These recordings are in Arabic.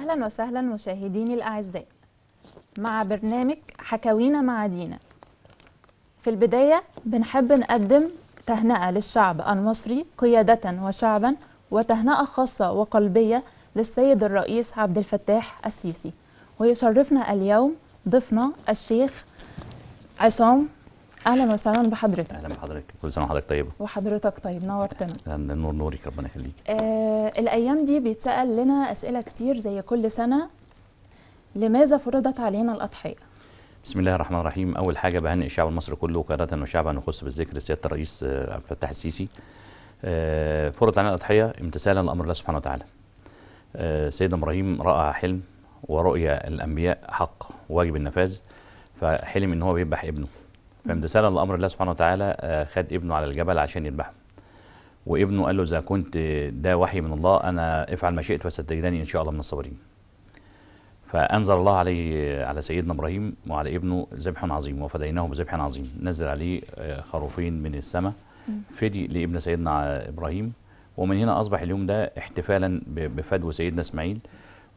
أهلا وسهلا مشاهديني الأعزاء مع برنامج حكاوينا مع دينا في البداية بنحب نقدم تهنئة للشعب المصري قيادة وشعبا وتهنئة خاصة وقلبية للسيد الرئيس عبد الفتاح السيسي ويشرفنا اليوم ضيفنا الشيخ عصام اهلا وسهلا بحضرتك اهلا بحضرتك كل سنه وحضرتك طيبه وحضرتك طيب نورتنا النور نورك ربنا يخليك آه الايام دي بيتسال لنا اسئله كتير زي كل سنه لماذا فرضت علينا الاضحيه بسم الله الرحمن الرحيم اول حاجه بهنئ الشعب المصري كله كرة وشعبا نخص بالذكر سياده الرئيس آه، عبد الفتاح السيسي آه فرضت علينا الاضحيه امتثالا لامر الله سبحانه وتعالى آه سيدنا ابراهيم راى حلم ورؤيا الانبياء حق واجب النفاذ فحلم ان هو بيذبح ابنه فامتثالا لامر الله سبحانه وتعالى آه، خد ابنه على الجبل عشان يذبحه وابنه قال له اذا كنت ده وحي من الله انا افعل ما شئت فستجدني ان شاء الله من الصابرين فانزل الله عليه على سيدنا ابراهيم وعلى ابنه ذبح عظيم وفديناه بذبح عظيم نزل عليه آه، خروفين من السماء فدي لابن سيدنا ابراهيم ومن هنا اصبح اليوم ده احتفالا بفدو سيدنا اسماعيل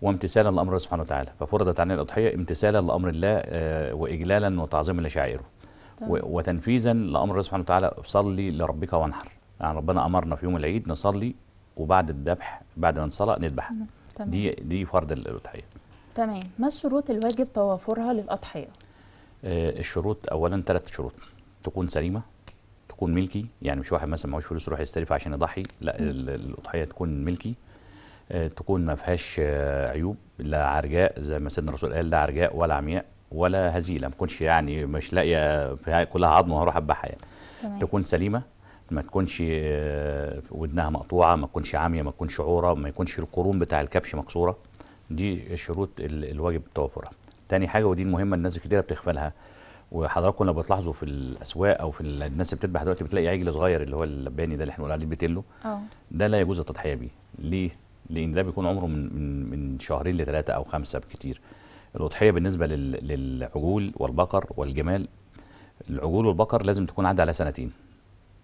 وامتثالا لامر سبحانه وتعالى ففرضت علينا الاضحيه امتثالا لامر الله آه، واجلالا وتعظيما لشعائره وتنفيذا لامر الله سبحانه وتعالى صلي لربك وانحر يعني ربنا امرنا في يوم العيد نصلي وبعد الذبح بعد ما نصلى نذبح نعم، دي دي فرض الاضحيه تمام ما الشروط الواجب توافرها للاضحيه آه الشروط اولا ثلاث شروط تكون سليمه تكون ملكي يعني مش واحد مثلا معهوش فلوس يروح يستلف عشان يضحي لا الاضحيه تكون ملكي آه تكون ما فيهاش آه عيوب لا عرجاء زي ما سيدنا الرسول قال لا عرجاء ولا عمياء ولا هزيله ما تكونش يعني مش لاقيه كلها عظم وهروح اتبعها يعني تمام. تكون سليمه ما تكونش آه، ودنها مقطوعه ما تكونش عاميه ما تكونش عوره ما يكونش القرون بتاع الكبش مكسوره دي شروط الواجب توفرها تاني حاجه ودي المهمه الناس كتير بتغفلها وحضراتكم لو بتلاحظوا في الاسواق او في الناس اللي بتذبح دلوقتي بتلاقي عجل صغير اللي هو اللباني ده اللي احنا بنقول عليه بيتلو اه ده لا يجوز التضحيه بيه ليه لان ده بيكون عمره من من من شهرين لثلاثه او خمسه بكتير الأضحية بالنسبة للعجول والبقر والجمال العجول والبقر لازم تكون عدى على سنتين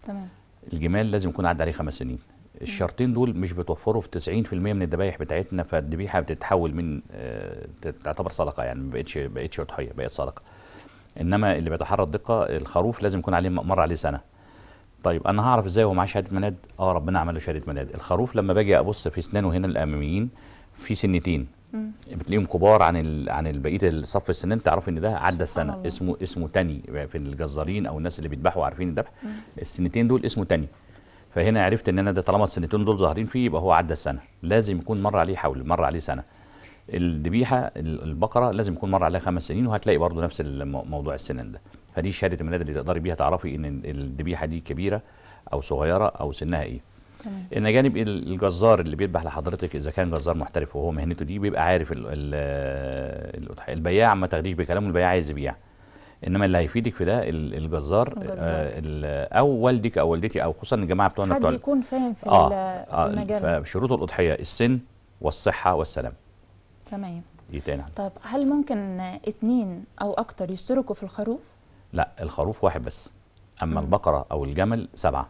تمام الجمال لازم يكون عدى عليه خمس سنين الشرطين دول مش بتوفروا في 90% من الذبايح بتاعتنا فالذبيحه بتتحول من آه، تعتبر صدقه يعني ما بقتش بقتش اضحيه بقت صدقه انما اللي بيتحرى الدقه الخروف لازم يكون عليه مر عليه سنه طيب انا هعرف ازاي هو معاه شهاده ميلاد اه ربنا عمل له شهاده ميلاد الخروف لما باجي ابص في اسنانه هنا الاماميين في سنتين بتلاقيهم كبار عن ال... عن بقيه الصف السنين تعرفي ان ده عدى السنه الله. اسمه اسمه تاني في الجزارين او الناس اللي بيذبحوا عارفين الذبح السنتين دول اسمه تاني فهنا عرفت ان انا ده طالما السنتين دول ظاهرين فيه يبقى هو عدى السنه لازم يكون مر عليه حول مر عليه سنه الذبيحه البقره لازم يكون مر عليها خمس سنين وهتلاقي برضه نفس موضوع السنان ده فدي شهاده الميلاد اللي تقدري بيها تعرفي ان الذبيحه دي كبيره او صغيره او سنها ايه تمام. ان جانب الجزار اللي بيذبح لحضرتك اذا كان جزار محترف وهو مهنته دي بيبقى عارف ال ال البياع ما تاخديش بكلامه البياع عايز يبيع انما اللي هيفيدك في ده الجزار آه او والدك او والدتي او خصوصا الجماعه بتوعنا بتوع حد يكون فاهم في, آه آه المجال فشروط آه، الاضحيه السن والصحه والسلام تمام ايه تاني طب هل ممكن اتنين او اكتر يشتركوا في الخروف لا الخروف واحد بس اما م. البقره او الجمل سبعه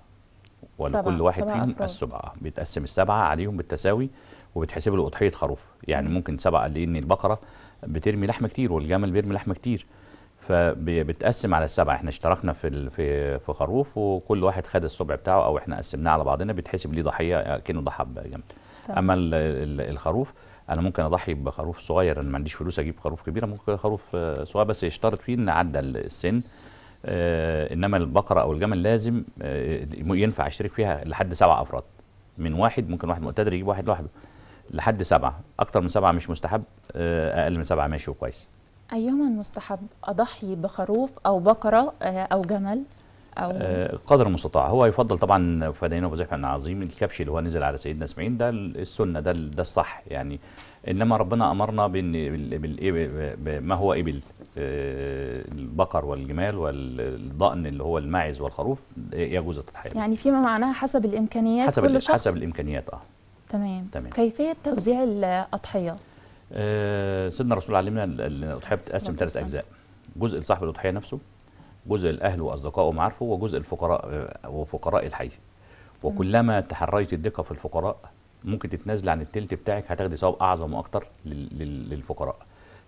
ولكل واحد فيهم السبعة بيتقسم السبعة عليهم بالتساوي وبتحسب له أضحية خروف يعني ممكن سبعة لأن البقرة بترمي لحمة كتير والجمل بيرمي لحمة كتير فبتقسم على السبعة احنا اشتركنا في في في خروف وكل واحد خد السبع بتاعه او احنا قسمناه على بعضنا بيتحسب ليه ضحيه كانه ضحى بجمل اما الخروف انا ممكن اضحي بخروف صغير انا ما عنديش فلوس اجيب خروف كبيره ممكن خروف صغير بس يشترط فيه ان عدى السن آه، انما البقره او الجمل لازم آه، ينفع اشترك فيها لحد سبع افراد من واحد ممكن واحد مقتدر يجيب واحد لوحده لحد سبعه اكتر من سبعه مش مستحب آه، اقل من سبعه ماشي وكويس ايهما المستحب اضحي بخروف او بقره او جمل أو آه، قدر المستطاع هو يفضل طبعا فدينا وبزيح من عظيم الكبش اللي هو نزل على سيدنا اسماعيل ده السنة ده ده الصح يعني إنما ربنا أمرنا بان إيه، بما هو إبل آه، البقر والجمال والضأن اللي هو الماعز والخروف يجوز التضحية يعني فيما معناها حسب الإمكانيات حسب كل شخص حسب الإمكانيات أه تمام, تمام. كيفية توزيع الأضحية آه، سيدنا الرسول علمنا الأضحية بتتقسم ثلاث أجزاء جزء لصاحب الأضحية نفسه جزء الأهل وأصدقائه معارفه وجزء الفقراء وفقراء الحي وكلما تحريت الدقة في الفقراء ممكن تتنازل عن التلت بتاعك هتاخدي ثواب أعظم وأكتر للفقراء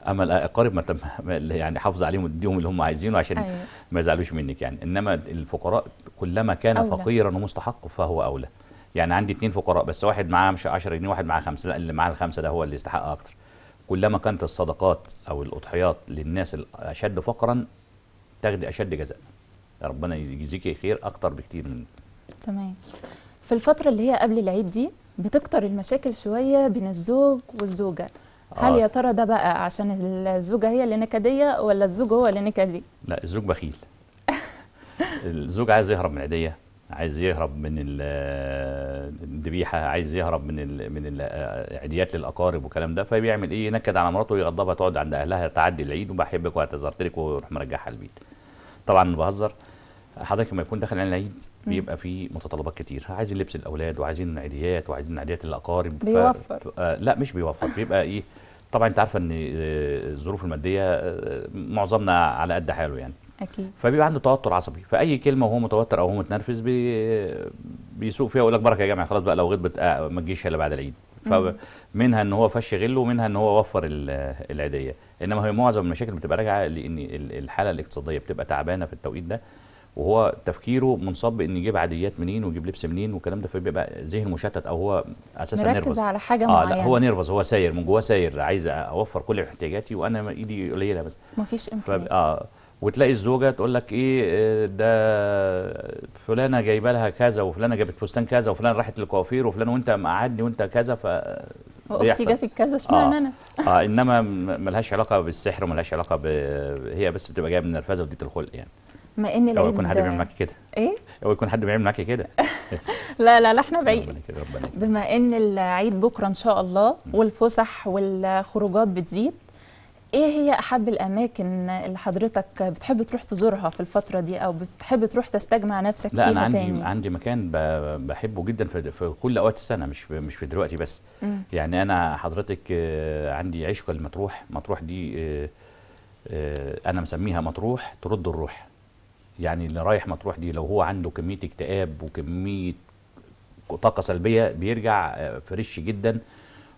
اما الاقارب ما يعني حافظ عليهم واديهم اللي هم عايزينه عشان أيوة. ما يزعلوش منك يعني انما الفقراء كلما كان أولى. فقيرا ومستحق فهو اولى يعني عندي اثنين فقراء بس واحد معاه مش 10 جنيه واحد معاه خمسة لا اللي معاه الخمسة ده هو اللي يستحق اكتر كلما كانت الصدقات او الاضحيات للناس الاشد فقرا تاخدي اشد جزاء ربنا يجزيكي خير اكتر بكتير من تمام في الفتره اللي هي قبل العيد دي بتكتر المشاكل شويه بين الزوج والزوجه هل آه. يا ترى ده بقى عشان الزوجه هي اللي نكديه ولا الزوج هو اللي نكدي لا الزوج بخيل الزوج عايز يهرب من العيديه عايز يهرب من الذبيحه عايز يهرب من الـ من العيديات للاقارب والكلام ده فبيعمل ايه ينكد على مراته ويغضبها تقعد عند اهلها تعدي العيد وبحبك واعتذرت لك ويروح مرجعها البيت طبعا بهزر حضرتك لما يكون داخل العيد بيبقى في متطلبات كتير عايزين لبس الاولاد وعايزين عيديات وعايزين عيديات للاقارب بيوفر ف... آه لا مش بيوفر بيبقى ايه طبعا انت عارفه ان آه، الظروف الماديه آه، معظمنا على قد حاله يعني اكيد فبيبقى عنده توتر عصبي فاي كلمه وهو متوتر او هو متنرفز بي... بيسوق فيها ويقول لك بركه يا جماعه خلاص بقى لو غضبت آه ما تجيش الا بعد العيد فمنها ان هو فش غله ومنها ان هو وفر العيديه انما هي معظم المشاكل بتبقى راجعه لان الحاله الاقتصاديه بتبقى تعبانه في التوقيت ده وهو تفكيره منصب ان يجيب عاديات منين ويجيب لبس منين والكلام ده فبيبقى ذهن مشتت او هو اساسا مركز نيرفز على حاجه معينه اه لا يعني. هو نيرفز هو ساير من جواه ساير عايز اوفر كل احتياجاتي وانا ايدي قليله بس مفيش امكانيه اه وتلاقي الزوجه تقول لك ايه آه، ده فلانه جايبه لها كذا وفلانه جابت فستان كذا وفلانه راحت للكوافير وفلان وانت مقعدني وانت كذا ف واختي جابت كذا اشمعنى آه. انا؟ اه, آه، انما ملهاش علاقه بالسحر وملهاش علاقه ب... هي بس بتبقى جايه من النرفزه وديت الخلق يعني ما ان لو إيه؟ يكون حد بيعمل معاكي كده ايه؟ لو يكون حد بيعمل معاكي كده لا لا لا احنا بعيد بما ان العيد بكره ان شاء الله والفسح والخروجات بتزيد ايه هي احب الاماكن اللي حضرتك بتحب تروح تزورها في الفتره دي او بتحب تروح تستجمع نفسك لا فيها انا عندي تاني؟ عندي مكان بحبه جدا في كل اوقات السنه مش مش في دلوقتي بس م. يعني انا حضرتك آه، عندي عشق المطروح مطروح دي آه، آه، انا مسميها مطروح ترد الروح يعني اللي رايح مطروح دي لو هو عنده كميه اكتئاب وكميه طاقه سلبيه بيرجع فريش جدا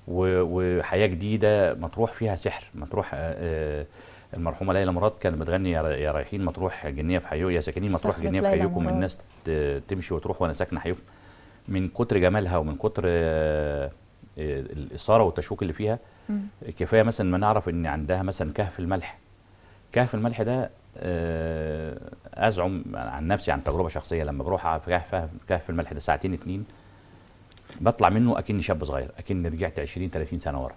وحياه جديده مطروح فيها سحر مطروح آه، آه، المرحومه ليلى مراد كانت بتغني يا رايحين مطروح جنيه في حيو يا ساكنين مطروح جنيه في حيوكم الناس تمشي وتروح وانا ساكنه حيوكم من كتر جمالها ومن كتر آه، الاثاره والتشويق اللي فيها كفايه مثلا ما نعرف ان عندها مثلا كهف الملح كهف الملح ده ازعم عن نفسي عن تجربه شخصيه لما بروح في كهف الملح ده ساعتين اتنين بطلع منه اكني شاب صغير اكني رجعت 20 30 سنه ورا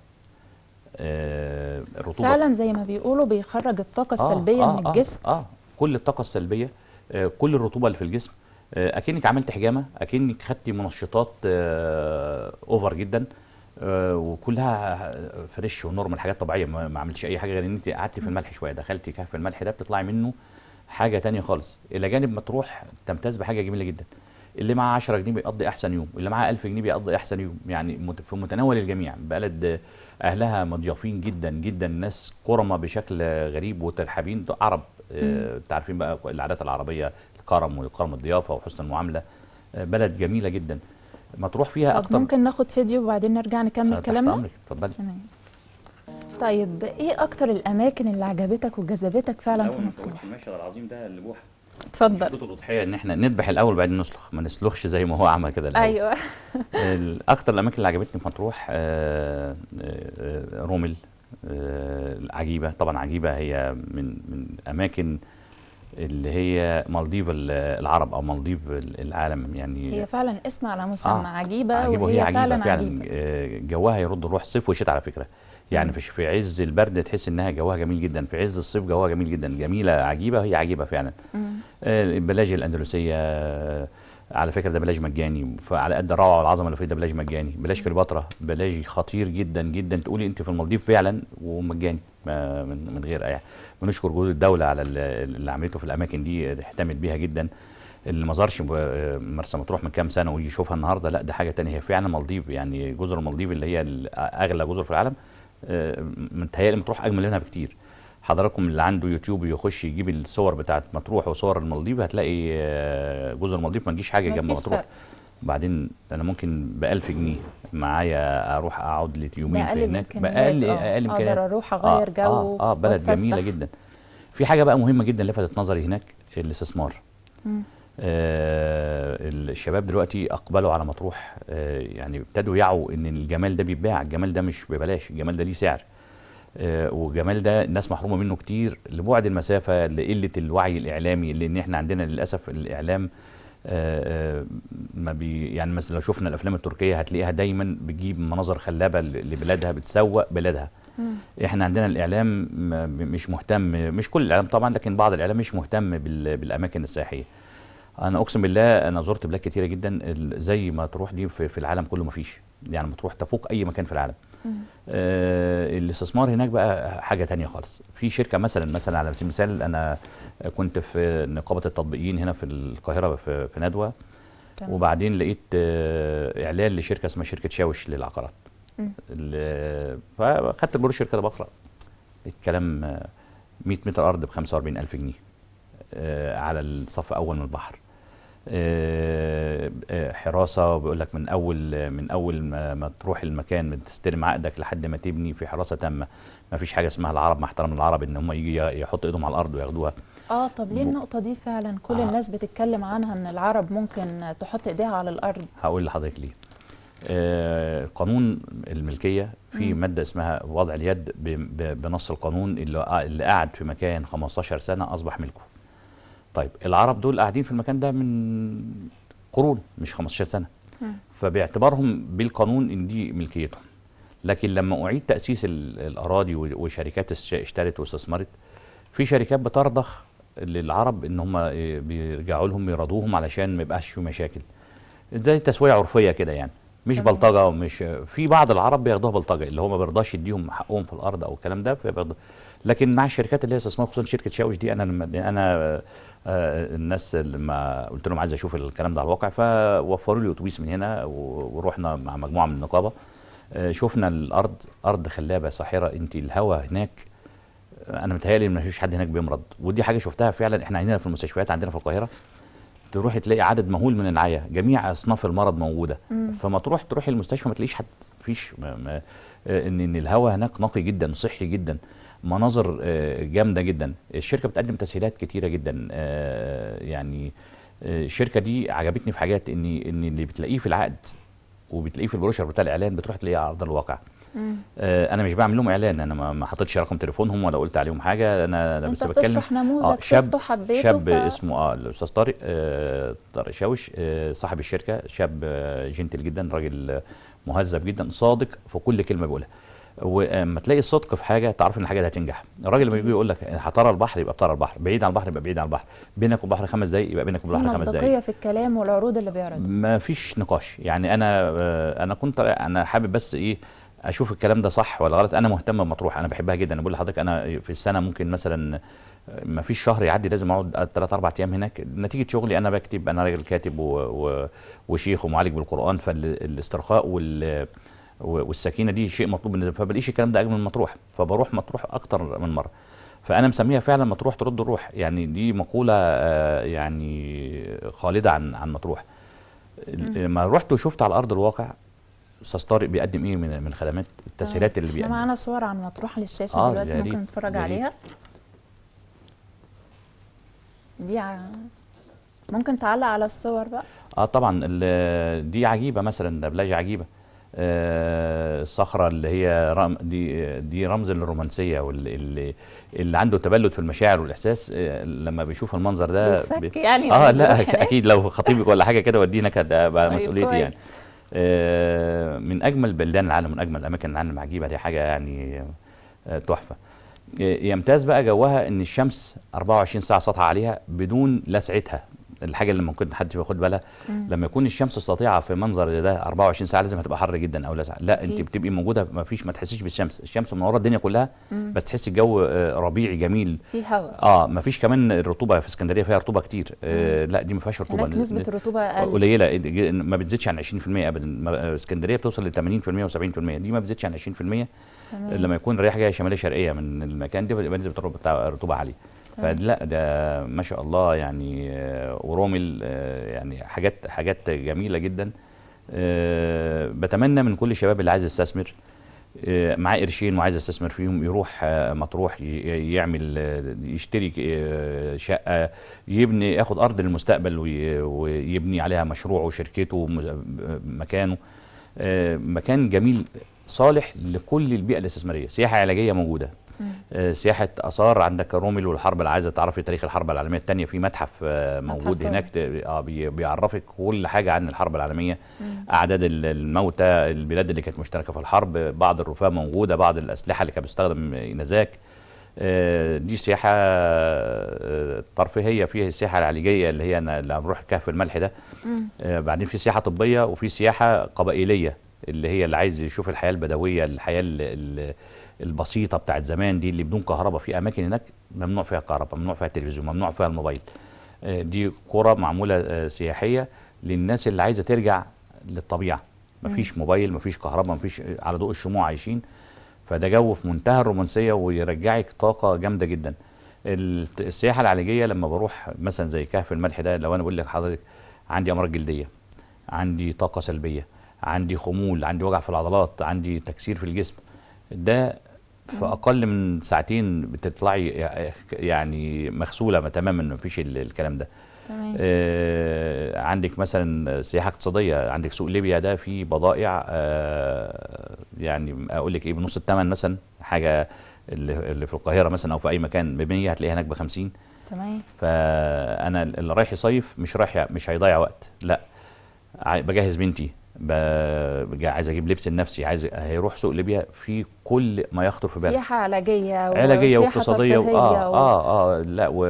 آه الرطوبه فعلا زي ما بيقولوا بيخرج الطاقه آه، السلبيه آه آه من الجسم آه, اه كل الطاقه السلبيه آه كل الرطوبه اللي في الجسم آه اكنك عملت حجامه اكنك خدتي منشطات آه اوفر جدا آه وكلها فريش ونورمال حاجات طبيعيه ما, ما عملتش اي حاجه غير ان انت قعدتي في الملح شويه دخلتي كهف الملح ده بتطلعي منه حاجه تانية خالص الى جانب ما تروح تمتاز بحاجه جميله جدا اللي معاه 10 جنيه بيقضي احسن يوم واللي معاه 1000 جنيه بيقضي احسن يوم يعني في متناول الجميع بلد اهلها مضيافين جدا جدا ناس كرمه بشكل غريب وترحابين عرب انت آه، عارفين بقى العادات العربيه الكرم والكرم الضيافه وحسن المعامله آه، بلد جميله جدا ما تروح فيها طب اكتر ممكن ناخد فيديو وبعدين نرجع نكمل آه، كلامنا اتفضلي طيب ايه اكتر الاماكن اللي عجبتك وجذبتك فعلا في مطروح؟ ماشي العظيم ده اللي بوحه اتفضل شروط الاضحيه ان احنا نذبح الاول وبعدين نسلخ ما نسلخش زي ما هو عمل كده الاول ايوه اكتر الاماكن اللي عجبتني في مطروح آه، آه، آه، رومل عجيبه طبعا عجيبه هي من من اماكن اللي هي مالديف العرب او مالديف العالم يعني هي فعلا اسم على مسمى آه عجيبه, عجيبة وهي, وهي عجيبة فعلا, عجيبه جواها يرد الروح صيف وشتاء على فكره يعني في في عز البرد تحس انها جوها جميل جدا في عز الصيف جوها جميل جدا جميله عجيبه هي عجيبه فعلا آه، البلاجي الاندلسيه آه، على فكره ده بلاجي مجاني فعلى قد الروعه والعظمه اللي فيه ده بلاجي مجاني بلاش كليوباترا بلاجي خطير جدا جدا تقولي انت في المالديف فعلا ومجاني من من غير اي بنشكر جهود الدوله على اللي عملته في الاماكن دي اهتمت بيها جدا اللي ما زارش آه، مرسى مطروح من كام سنه ويشوفها النهارده لا ده حاجه تانية هي فعلا مالديف يعني جزر المالديف اللي هي اغلى جزر في العالم آه، متهيألي مطروح اجمل منها بكتير حضراتكم اللي عنده يوتيوب يخش يجيب الصور بتاعت مطروح وصور المالديف هتلاقي آه، جزر المالديف ما تجيش حاجه جنب مطروح بعدين انا ممكن ب 1000 جنيه معايا اروح اقعد لي يومين في هناك باقل آه، إيه، اقل امكانيات اقدر اروح اغير جو اه, آه بلد جميله جدا في حاجه بقى مهمه جدا لفتت نظري هناك الاستثمار آه، الشباب دلوقتي اقبلوا على مطروح آه، يعني ابتدوا يعوا ان الجمال ده بيتباع الجمال ده مش ببلاش الجمال ده ليه سعر آه، وجمال ده الناس محرومه منه كتير لبعد المسافه لقله الوعي الاعلامي لان احنا عندنا للاسف الاعلام ما بي يعني مثلا لو شفنا الافلام التركيه هتلاقيها دايما بتجيب مناظر خلابه لبلادها بتسوق بلادها احنا عندنا الاعلام مش مهتم مش كل الاعلام طبعا لكن بعض الاعلام مش مهتم بالاماكن السياحيه انا اقسم بالله انا زرت بلاد كتيره جدا زي ما تروح دي في, العالم كله يعني ما فيش يعني تروح تفوق اي مكان في العالم آه الاستثمار هناك بقى حاجه تانية خالص في شركه مثلا مثلا على سبيل المثال انا كنت في نقابه التطبيقيين هنا في القاهره في, في ندوه وبعدين لقيت آه اعلان لشركه اسمها شركه شاوش للعقارات فاخدت الشركه ده بقرا الكلام 100 متر ارض ب 45000 جنيه آه، على الصف اول من البحر آه، آه، حراسه وبيقول لك من اول من اول ما تروح المكان تستلم عقدك لحد ما تبني في حراسه تامه ما فيش حاجه اسمها العرب مع احترام العرب ان هم يجوا يحطوا ايدهم على الارض وياخدوها اه طب ليه النقطه دي فعلا كل آه. الناس بتتكلم عنها ان العرب ممكن تحط ايديها على الارض هقول لحضرتك ليه آه، قانون الملكيه في م. ماده اسمها وضع اليد بنص القانون اللي قاعد في مكان 15 سنه اصبح ملكه طيب العرب دول قاعدين في المكان ده من قرون مش 15 سنه م. فباعتبارهم بالقانون ان دي ملكيتهم لكن لما اعيد تاسيس الاراضي وشركات اشترت واستثمرت في شركات بترضخ للعرب ان هم بيرجعوا لهم يراضوهم علشان ما يبقاش في مشاكل زي تسويه عرفيه كده يعني مش بلطجه ومش في بعض العرب بياخدوها بلطجه اللي هو ما بيرضاش يديهم حقهم في الارض او الكلام ده لكن مع الشركات اللي هي استثمار خصوصا شركه شاوش دي انا انا آه، الناس لما قلت لهم عايز اشوف الكلام ده على الواقع فوفروا لي اتوبيس من هنا ورحنا مع مجموعه من النقابه آه، شفنا الارض ارض خلابه ساحره انت الهواء هناك آه، انا متهيألي ما فيش حد هناك بيمرض ودي حاجه شفتها فعلا احنا عندنا في المستشفيات عندنا في القاهره تروحي تلاقي عدد مهول من العيا جميع اصناف المرض موجوده مم. فما تروح تروح المستشفى ما تلاقيش حد ما ما آه، ان ان الهواء هناك نقي جدا صحي جدا مناظر آه، جامده جدا الشركه بتقدم تسهيلات كتيره جدا آه، يعني الشركه دي عجبتني في حاجات ان ان اللي بتلاقيه في العقد وبتلاقيه في البروشر بتاع الاعلان بتروح تلاقيه على ارض الواقع آه انا مش بعمل لهم اعلان انا ما حطيتش رقم تليفونهم ولا قلت عليهم حاجه انا لما بس بتكلم بتشرح نموذج آه شاب حبيته شاب ف... اسمه اه الاستاذ طارق آه طارق شاوش آه صاحب الشركه شاب آه، جنتل جدا راجل آه، مهذب جدا صادق في كل كلمه بيقولها ولما تلاقي الصدق في حاجه تعرف ان الحاجه دي هتنجح الراجل لما يجي يقول لك هترى البحر يبقى بترى البحر بعيد عن البحر يبقى بعيد عن البحر بينك وبحر خمس دقائق يبقى بينك وبحر خمس دقائق مصداقيه في الكلام والعروض اللي بيعرضها ما فيش نقاش يعني انا آه، انا كنت انا حابب بس ايه اشوف الكلام ده صح ولا غلط انا مهتم بمطروح انا بحبها جدا بقول لحضرتك انا في السنه ممكن مثلا ما فيش شهر يعدي لازم اقعد ثلاث اربع ايام هناك نتيجه شغلي انا بكتب انا راجل كاتب وشيخ ومعالج بالقران فالاسترخاء وال والسكينه دي شيء مطلوب بالنسبه لي فبلاقيش الكلام ده اجمل من مطروح فبروح مطروح اكتر من مره فانا مسميها فعلا مطروح ترد الروح يعني دي مقوله آه، يعني خالده عن عن مطروح لما رحت وشفت على ارض الواقع استاذ طارق بيقدم ايه من من خدمات التسهيلات اللي بيقدمها معانا صور عن مطروح للشاشه آه دلوقتي ممكن نتفرج عليها دي ع... ممكن تعلق على الصور بقى اه طبعا دي عجيبه مثلا دبلجه عجيبه آه الصخره اللي هي رم دي دي رمز للرومانسيه واللي اللي عنده تبلد في المشاعر والاحساس آه لما بيشوف المنظر ده بي... يعني اه لا إيه؟ اكيد لو خطيبك ولا حاجه كده ودينا كده طيب مسؤوليتي يعني آه، من اجمل بلدان العالم من اجمل اماكن العالم عجيبه دي حاجه يعني آه، تحفه آه، يمتاز بقى جوها ان الشمس 24 ساعه ساطعه عليها بدون لسعتها الحاجه اللي ممكن حد ياخد بالها لما يكون الشمس استطيعه في منظر ده 24 ساعه لازم هتبقى حر جدا او لا لا انت بتبقي موجوده ما فيش ما تحسيش بالشمس الشمس منوره الدنيا كلها مم. بس تحسي الجو آه، ربيعي جميل في هواء اه ما فيش كمان الرطوبه في اسكندريه فيها رطوبه كتير آه لا دي ما فيهاش رطوبه نسبه الرطوبه قليله إيه، ما بتزيدش عن 20% ابدا اسكندريه بتوصل ل 80% و70% دي ما بتزيدش عن 20% تمام. لما يكون الرياح جايه شماليه شرقيه من المكان دي بنسبه الرطوبه عاليه فلا ده ما شاء الله يعني آه، ورومل آه، يعني حاجات حاجات جميله جدا آه، بتمنى من كل الشباب اللي عايز يستثمر معاه قرشين وعايز يستثمر فيهم يروح مطروح يعمل يشتري شقه يبني ياخد ارض للمستقبل ويبني عليها مشروعه وشركته مكانه مكان جميل صالح لكل البيئه الاستثماريه سياحه علاجيه موجوده آه، سياحه اثار عندك رومل والحرب العايزه تعرفي تاريخ الحرب العالميه الثانيه في متحف آه، موجود آه. هناك اه بيعرفك كل حاجه عن الحرب العالميه اعداد الموتى البلاد اللي كانت مشتركه في الحرب بعض الرفاه موجوده بعض الاسلحه اللي كانت بتستخدم نزاك دي سياحة ترفيهية فيها السياحة العلاجية اللي هي أنا اللي بروح كهف الملح ده بعدين في سياحة طبية وفي سياحة قبائلية اللي هي اللي عايز يشوف الحياة البدوية الحياة اللي البسيطه بتاعت زمان دي اللي بدون كهرباء في اماكن هناك ممنوع فيها كهرباء ممنوع فيها تلفزيون ممنوع فيها الموبايل آه، دي قرى معموله آه، سياحيه للناس اللي عايزه ترجع للطبيعه مفيش موبايل مفيش كهرباء مفيش على ضوء الشموع عايشين فده جو في منتهى الرومانسيه ويرجعك طاقه جامده جدا السياحه العلاجيه لما بروح مثلا زي كهف الملح ده لو انا بقول لك حضرتك عندي امراض جلديه عندي طاقه سلبيه عندي خمول عندي وجع في العضلات عندي تكسير في الجسم ده في اقل من ساعتين بتطلعي يعني مغسوله تماما ما فيش الكلام ده تمام. آه عندك مثلا سياحه اقتصاديه عندك سوق ليبيا ده فيه بضائع آه يعني اقول لك ايه بنص الثمن مثلا حاجه اللي في القاهره مثلا او في اي مكان ب 100 هتلاقيها هناك ب 50 تمام فانا اللي رايح يصيف مش رايح مش هيضيع وقت لا بجهز بنتي عايز اجيب لبس لنفسي عايز هيروح سوق ليبيا في كل ما يخطر في باله سياحه علاجيه علاجيه واقتصاديه و... آه, اه اه لا و...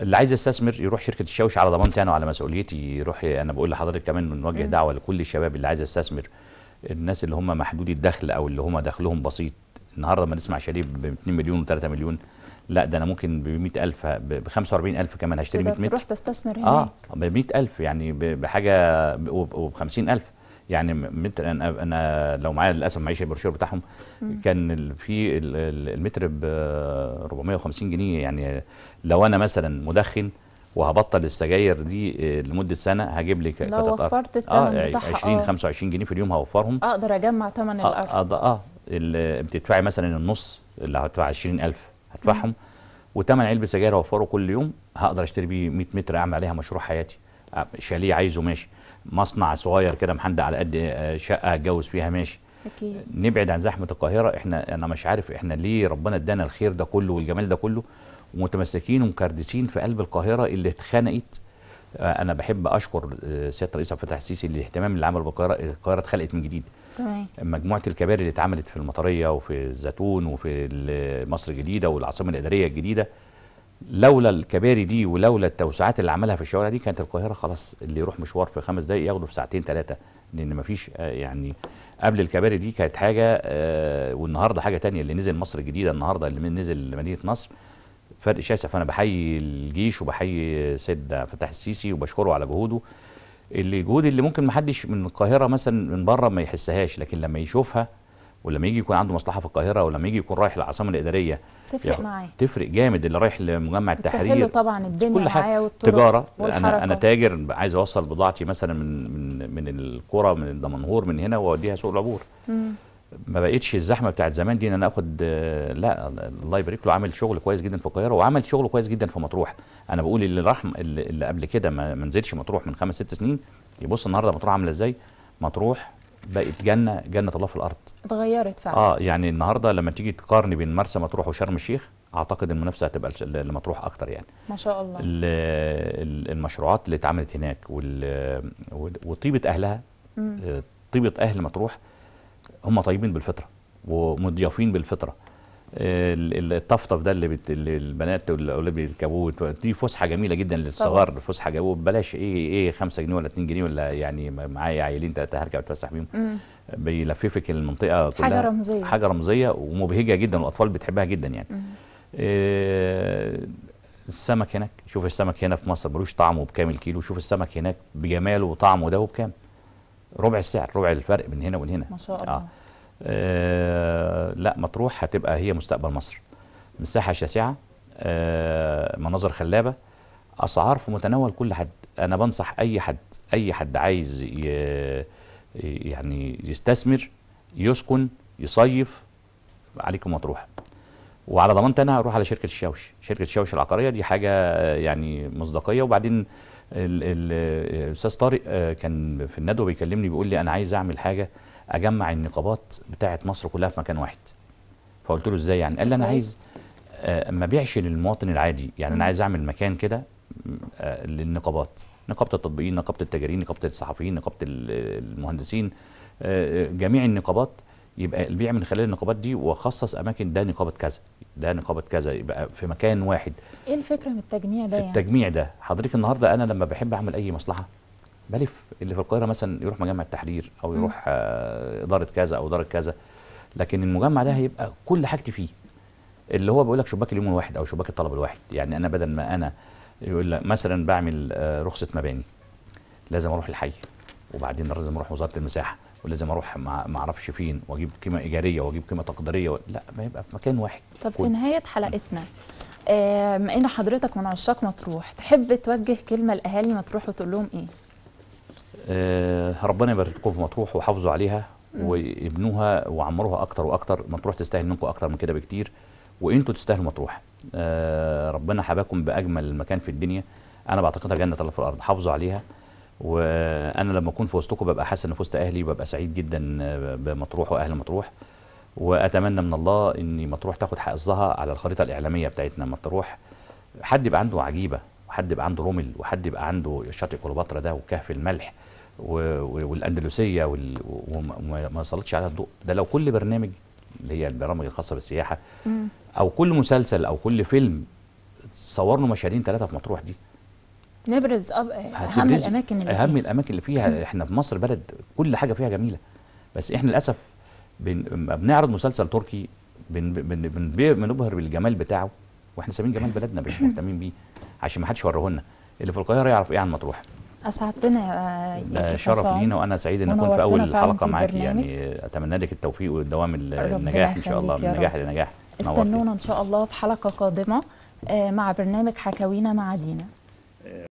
اللي عايز يستثمر يروح شركه الشاوش على ضمانتي انا وعلى مسؤوليتي يروح انا بقول لحضرتك كمان بنوجه دعوه لكل الشباب اللي عايز يستثمر الناس اللي هم محدودي الدخل او اللي هم دخلهم بسيط النهارده ما نسمع شريف ب 2 مليون و3 مليون لا ده انا ممكن ب 100000 ب 45000 كمان هشتري 100 متر تروح تستثمر آه، هناك اه ب 100000 يعني بحاجه وب 50000 يعني متر انا انا لو معايا للاسف معيش البروشور بتاعهم كان في المتر ب 450 جنيه يعني لو انا مثلا مدخن وهبطل السجاير دي آه، لمده سنه هجيب لي لو وفرت الثمن آه 20 يعني آه. 25 جنيه في اليوم هوفرهم اقدر اجمع ثمن آه، الارض اه, آه بتدفعي مثلا النص اللي هتدفع 20000 هدفعهم وثمن علبه سجاير هوفره كل يوم هقدر اشتري بيه 100 متر اعمل عليها مشروع حياتي آه، شاليه عايزه ماشي مصنع صغير كده محندق على قد آه، شقه هتجوز فيها ماشي أكيد. نبعد عن زحمه القاهره احنا انا مش عارف احنا ليه ربنا ادانا الخير ده كله والجمال ده كله ومتمسكين ومكردسين في قلب القاهره اللي اتخنقت آه، انا بحب اشكر آه، سياده الرئيس عبد الفتاح السيسي الاهتمام اللي عمله بالقاهره القاهره اتخلقت من جديد تمام مجموعه الكباري اللي اتعملت في المطريه وفي الزيتون وفي مصر الجديده والعاصمه الاداريه الجديده لولا الكباري دي ولولا التوسعات اللي عملها في الشوارع دي كانت القاهره خلاص اللي يروح مشوار في خمس دقائق ياخده في ساعتين ثلاثه لان مفيش آه، يعني قبل الكباري دي كانت حاجه آه، والنهارده حاجه تانية اللي نزل مصر الجديده النهارده اللي نزل مدينه نصر فرق شاسع فانا بحيي الجيش وبحيي سيد فتح السيسي وبشكره على جهوده اللي جهود اللي ممكن محدش من القاهره مثلا من بره ما يحسهاش لكن لما يشوفها ولما يجي يكون عنده مصلحه في القاهره ولما يجي يكون رايح العاصمه الاداريه تفرق معاه تفرق جامد اللي رايح لمجمع التحرير طبعا الدنيا معاه والطرق تجاره والحركة. انا انا تاجر عايز اوصل بضاعتي مثلا من من من القرى من دمنهور من هنا واوديها سوق العبور ما بقتش الزحمه بتاعت زمان دي ان انا اخد لا الله يبارك له عامل شغل كويس جدا في القاهره وعمل شغل كويس جدا في مطروح انا بقول اللي راح اللي قبل كده ما نزلش مطروح من خمس ست سنين يبص النهارده مطروح عامله ازاي مطروح بقت جنه جنه الله في الارض اتغيرت فعلا اه يعني النهارده لما تيجي تقارني بين مرسى مطروح وشرم الشيخ اعتقد المنافسه هتبقى لمطروح اكتر يعني ما شاء الله المشروعات اللي اتعملت هناك وطيبه اهلها آه، طيبه اهل مطروح هم طيبين بالفطره ومضيافين بالفطره الطفطف ده اللي, اللي البنات والاولاد بيركبوه دي فسحه جميله جدا للصغار فسحه جابوه ببلاش ايه ايه 5 جنيه ولا 2 جنيه ولا يعني معايا عيلين ثلاثه هركب اتفسح بيهم بيلففك المنطقه كلها حاجه رمزيه حاجه رمزيه ومبهجه جدا والاطفال بتحبها جدا يعني إيه السمك هناك شوف السمك هنا في مصر ملوش طعمه بكام الكيلو شوف السمك هناك بجماله وطعمه ده وبكام ربع السعر ربع الفرق من هنا ومن هنا ما شاء آه. الله آه. آه، لا مطروح هتبقى هي مستقبل مصر مساحة شاسعة آه، مناظر خلابة أسعار في متناول كل حد أنا بنصح أي حد أي حد عايز يعني يستثمر يسكن يصيف عليكم مطروح وعلى ضمانتي انا اروح على شركه الشاوش شركه الشاوش العقاريه دي حاجه آه، يعني مصداقيه وبعدين الاستاذ طارق كان في الندوه بيكلمني بيقول لي انا عايز اعمل حاجه اجمع النقابات بتاعه مصر كلها في مكان واحد فقلت له ازاي يعني قال لي انا عايز آه، ما بيعش للمواطن العادي يعني انا عايز اعمل مكان كده آه، للنقابات نقابه التطبيقين نقابه التجارين نقابه الصحفيين نقابه المهندسين آه، جميع النقابات يبقى البيع من خلال النقابات دي واخصص اماكن ده نقابه كذا ده نقابه كذا يبقى في مكان واحد ايه الفكره من التجميع ده يعني؟ التجميع ده حضرتك النهارده انا لما بحب اعمل اي مصلحه بلف اللي في القاهره مثلا يروح مجمع التحرير او يروح آه، اداره كذا او اداره كذا لكن المجمع ده هيبقى كل حاجتي فيه اللي هو بيقول لك شباك اليوم الواحد او شباك الطلب الواحد يعني انا بدل ما انا يقول لك مثلا بعمل آه، رخصه مباني لازم اروح الحي وبعدين لازم اروح وزاره المساحه ولازم اروح ما اعرفش فين واجيب قيمه ايجاريه واجيب قيمه تقديريه لا ما يبقى في مكان واحد طب في نهايه حلقتنا آه، بما ان حضرتك من عشاق مطروح تحب توجه كلمه لاهالي مطروح وتقول لهم ايه آه، ربنا يبارك لكم في مطروح وحافظوا عليها ويبنوها وعمروها اكتر واكتر مطروح تستاهل منكم اكتر من كده بكتير وانتوا تستاهلوا مطروح آه، ربنا حباكم باجمل مكان في الدنيا انا بعتقدها جنه الله في الارض حافظوا عليها وانا لما اكون في وسطكم ببقى حاسس ان في وسط اهلي وببقى سعيد جدا آه، بمطروح واهل مطروح واتمنى من الله ان مطروح تاخد حقها على الخريطه الاعلاميه بتاعتنا مطروح حد يبقى عنده عجيبه وحد يبقى عنده رمل وحد يبقى عنده شاطئ كليوباترا ده وكهف الملح والاندلسيه وما سلطش عليها الضوء ده لو كل برنامج اللي هي البرامج الخاصه بالسياحه او كل مسلسل او كل فيلم صورنا مشاهدين ثلاثه في مطروح دي نبرز أب... اهم الاماكن اللي اهم فيها. الاماكن اللي فيها مم. احنا في مصر بلد كل حاجه فيها جميله بس احنا للاسف بن... بنعرض مسلسل تركي بن... بن... بن... بنبهر بالجمال بتاعه واحنا سامين جمال بلدنا مش مهتمين بيه عشان ما حدش يوريه لنا اللي في القاهره يعرف ايه عن مطروح اسعدتنا يا آه، شرف لينا وانا سعيد ان اكون في اول حلقه معاك يعني اتمنى لك التوفيق والدوام النجاح ان شاء الله من نجاح لنجاح استنونا ان شاء الله في حلقه قادمه آه، مع برنامج حكاوينا مع دينا